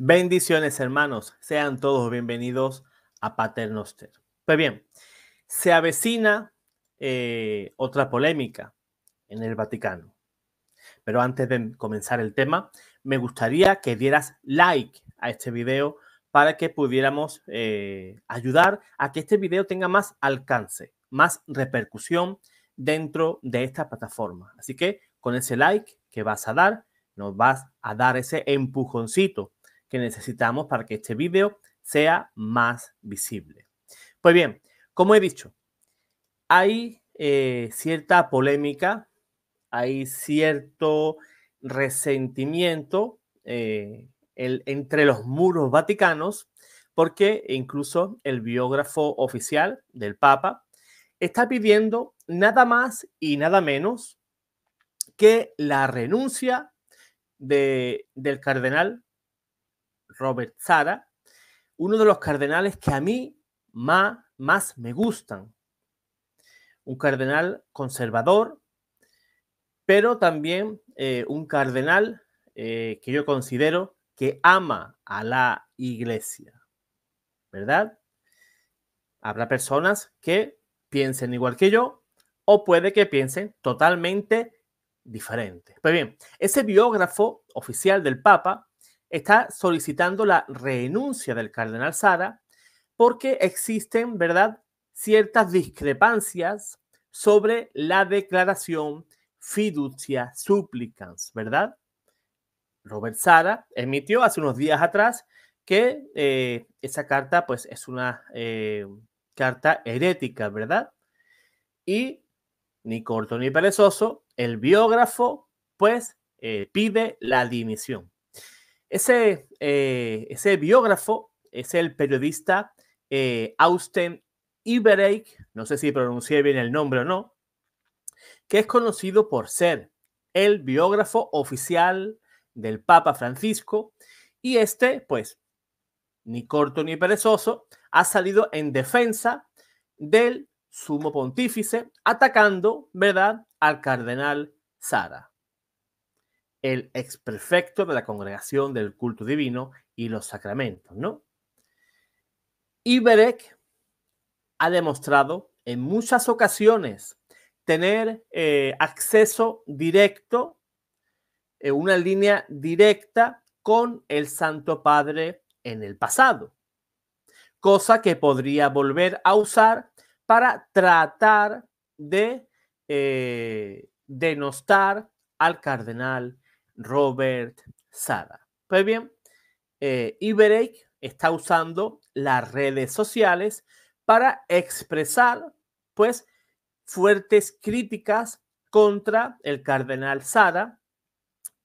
Bendiciones hermanos, sean todos bienvenidos a Paternoster. Pues bien, se avecina eh, otra polémica en el Vaticano. Pero antes de comenzar el tema, me gustaría que dieras like a este video para que pudiéramos eh, ayudar a que este video tenga más alcance, más repercusión dentro de esta plataforma. Así que con ese like que vas a dar, nos vas a dar ese empujoncito que necesitamos para que este video sea más visible. Pues bien, como he dicho, hay eh, cierta polémica hay cierto resentimiento eh, entre los muros vaticanos, porque incluso el biógrafo oficial del Papa está pidiendo nada más y nada menos que la renuncia del cardenal Robert Zara, uno de los cardenales que a mí más me gustan. Un cardenal conservador, pero también eh, un cardenal eh, que yo considero que ama a la iglesia, ¿verdad? Habrá personas que piensen igual que yo o puede que piensen totalmente diferente. Pues bien, ese biógrafo oficial del Papa está solicitando la renuncia del cardenal Sara porque existen, ¿verdad?, ciertas discrepancias sobre la declaración fiducia supplicans, ¿verdad? Robert Sara emitió hace unos días atrás que eh, esa carta pues es una eh, carta herética, ¿verdad? Y ni corto ni perezoso, el biógrafo pues eh, pide la dimisión. Ese, ese biógrafo es el periodista Austen Ibereik, no sé si pronuncié bien el nombre o no, que es conocido por ser el biógrafo oficial del Papa Francisco y este, pues, ni corto ni perezoso, ha salido en defensa del sumo pontífice, atacando, ¿verdad?, al cardenal Sara, el exprefecto de la congregación del culto divino y los sacramentos, ¿no? Iberek ha demostrado en muchas ocasiones tener eh, acceso directo, eh, una línea directa con el Santo Padre en el pasado, cosa que podría volver a usar para tratar de eh, denostar al cardenal Robert Sada. Pues bien, eh, está usando las redes sociales para expresar, pues, fuertes críticas contra el cardenal Sara,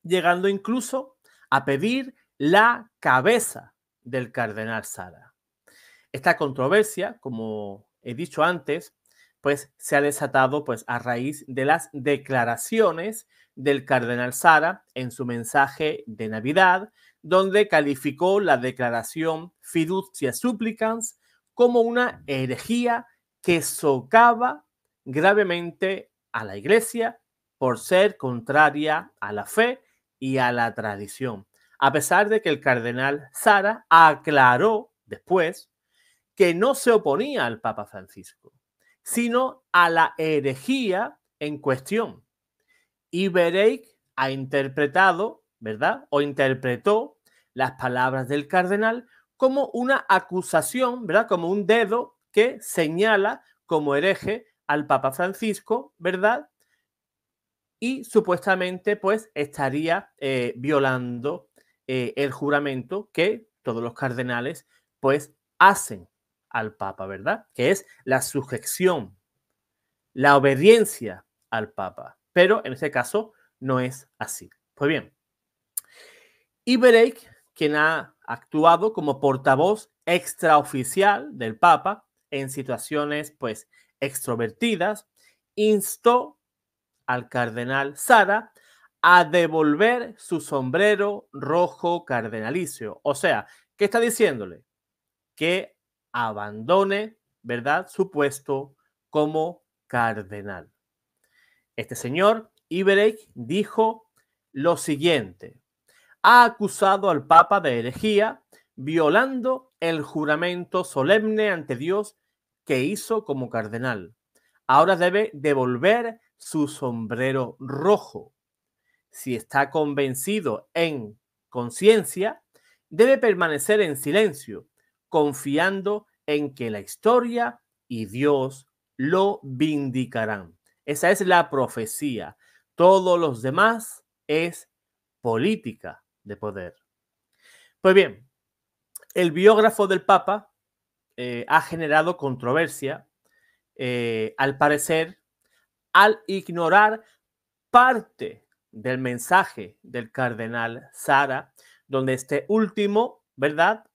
llegando incluso a pedir la cabeza del cardenal Sara. Esta controversia, como he dicho antes, pues se ha desatado pues a raíz de las declaraciones del cardenal Sara en su mensaje de Navidad, donde calificó la declaración Fiducia Supplicans como una herejía que socava gravemente a la iglesia por ser contraria a la fe y a la tradición, a pesar de que el cardenal Sara aclaró después que no se oponía al Papa Francisco, sino a la herejía en cuestión. Y Bereik ha interpretado, ¿verdad? O interpretó las palabras del cardenal como una acusación, ¿verdad? Como un dedo que señala como hereje Papa Francisco, ¿verdad? Y supuestamente pues estaría eh, violando eh, el juramento que todos los cardenales pues hacen al Papa, ¿verdad? Que es la sujeción, la obediencia al Papa. Pero en este caso no es así. Pues bien, y quien ha actuado como portavoz extraoficial del Papa en situaciones pues extrovertidas, instó al cardenal Sara a devolver su sombrero rojo cardenalicio. O sea, ¿qué está diciéndole? Que abandone, ¿verdad?, su puesto como cardenal. Este señor, Iberich dijo lo siguiente. Ha acusado al Papa de herejía, violando el juramento solemne ante Dios que hizo como cardenal. Ahora debe devolver su sombrero rojo. Si está convencido en conciencia, debe permanecer en silencio, confiando en que la historia y Dios lo vindicarán. Esa es la profecía. Todos los demás es política de poder. Pues bien, el biógrafo del Papa eh, ha generado controversia, eh, al parecer, al ignorar parte del mensaje del cardenal Sara, donde este último, ¿verdad?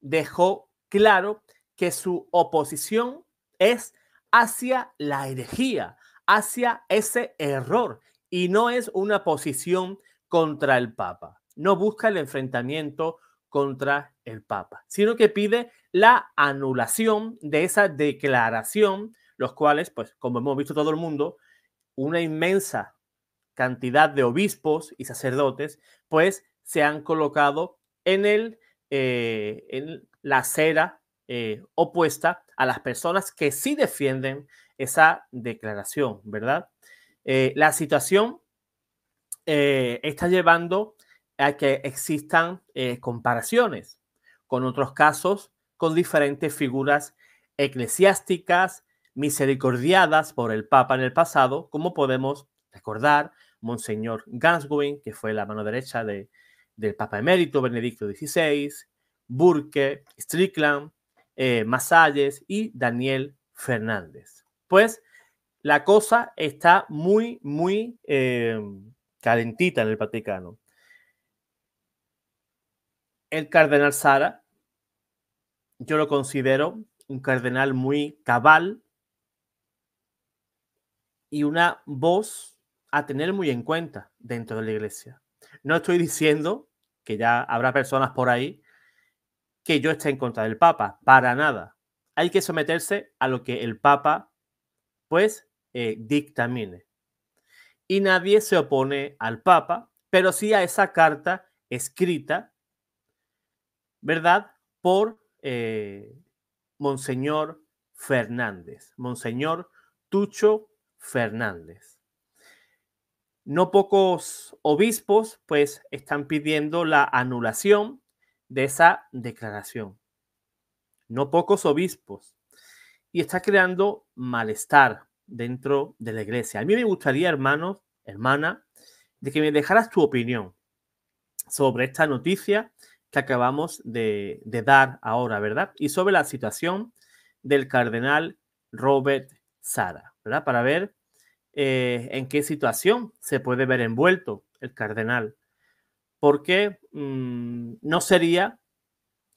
Dejó claro que su oposición es hacia la herejía, hacia ese error, y no es una posición contra el Papa. No busca el enfrentamiento contra el Papa, sino que pide la anulación de esa declaración, los cuales, pues como hemos visto todo el mundo, una inmensa cantidad de obispos y sacerdotes, pues se han colocado en, el, eh, en la acera eh, opuesta a las personas que sí defienden esa declaración, ¿verdad? Eh, la situación está llevando que existan eh, comparaciones con otros casos, con diferentes figuras eclesiásticas misericordiadas por el Papa en el pasado, como podemos recordar Monseñor Ganswin, que fue la mano derecha del Papa emérito Benedicto XVI, Burke, Strickland, eh, Masalles y Daniel Fernández. Pues la cosa está muy, muy eh, calentita en el Vaticano el cardenal Sara, yo lo considero un cardenal muy cabal y una voz a tener muy en cuenta dentro de la iglesia. No estoy diciendo que ya habrá personas por ahí que yo esté en contra del Papa, para nada. Hay que someterse a lo que el Papa, pues, eh, dictamine. Y nadie se opone al Papa, pero sí a esa carta escrita ¿verdad? Por eh, Monseñor Fernández, Monseñor Tucho Fernández. No pocos obispos pues están pidiendo la anulación de esa declaración. No pocos obispos. Y está creando malestar dentro de la iglesia. A mí me gustaría, hermanos, hermana, de que me dejaras tu opinión sobre esta noticia que acabamos de, dar ahora, ¿verdad? Y sobre la situación del cardenal Robert Sara, ¿verdad? Para ver eh, en qué situación se puede ver envuelto el cardenal, porque mm, no sería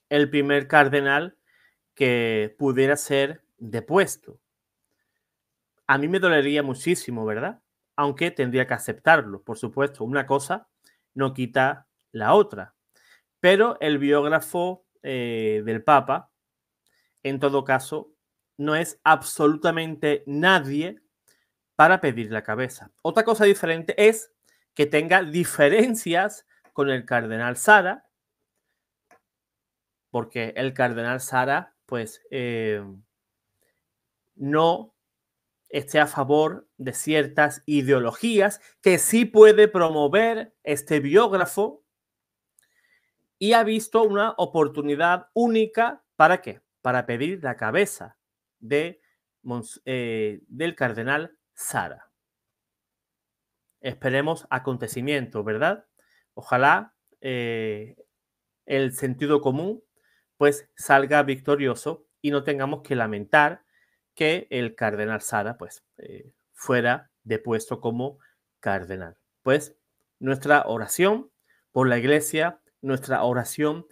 el primer cardenal que pudiera ser depuesto. A mí me dolería muchísimo, ¿verdad? Aunque tendría que aceptarlo, por supuesto. Una cosa no quita la otra. Pero el biógrafo eh, del Papa, en todo caso, no es absolutamente nadie para pedir la cabeza. Otra cosa diferente es que tenga diferencias con el cardenal Sara, porque el cardenal Sara, pues, eh, no esté a favor de ciertas ideologías que sí puede promover este biógrafo y ha visto una oportunidad única para qué? Para pedir la cabeza de, eh, del cardenal Sara. Esperemos acontecimiento, ¿verdad? Ojalá eh, el sentido común pues salga victorioso y no tengamos que lamentar que el cardenal Sara pues eh, fuera depuesto como cardenal. Pues nuestra oración por la iglesia nuestra oración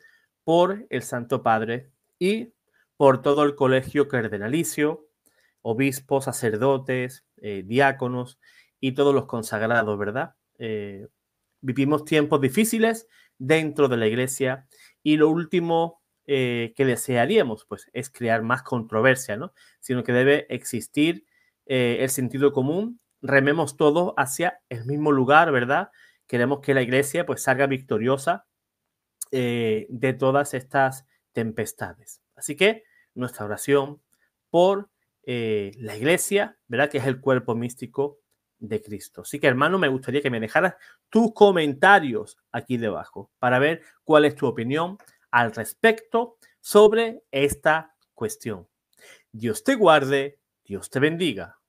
por el Santo Padre y por todo el colegio cardenalicio, obispos, sacerdotes, eh, diáconos y todos los consagrados, ¿verdad? Eh, vivimos tiempos difíciles dentro de la iglesia y lo último eh, que desearíamos pues es crear más controversia, ¿no? Sino que debe existir el sentido común, rememos todos hacia el mismo lugar, ¿verdad? Queremos que la iglesia pues salga victoriosa eh, de todas estas tempestades. Así que nuestra oración por eh, la iglesia, ¿verdad? Que es el cuerpo místico de Cristo. Así que hermano, me gustaría que me dejaras tus comentarios aquí debajo para ver cuál es tu opinión al respecto sobre esta cuestión. Dios te guarde, Dios te bendiga.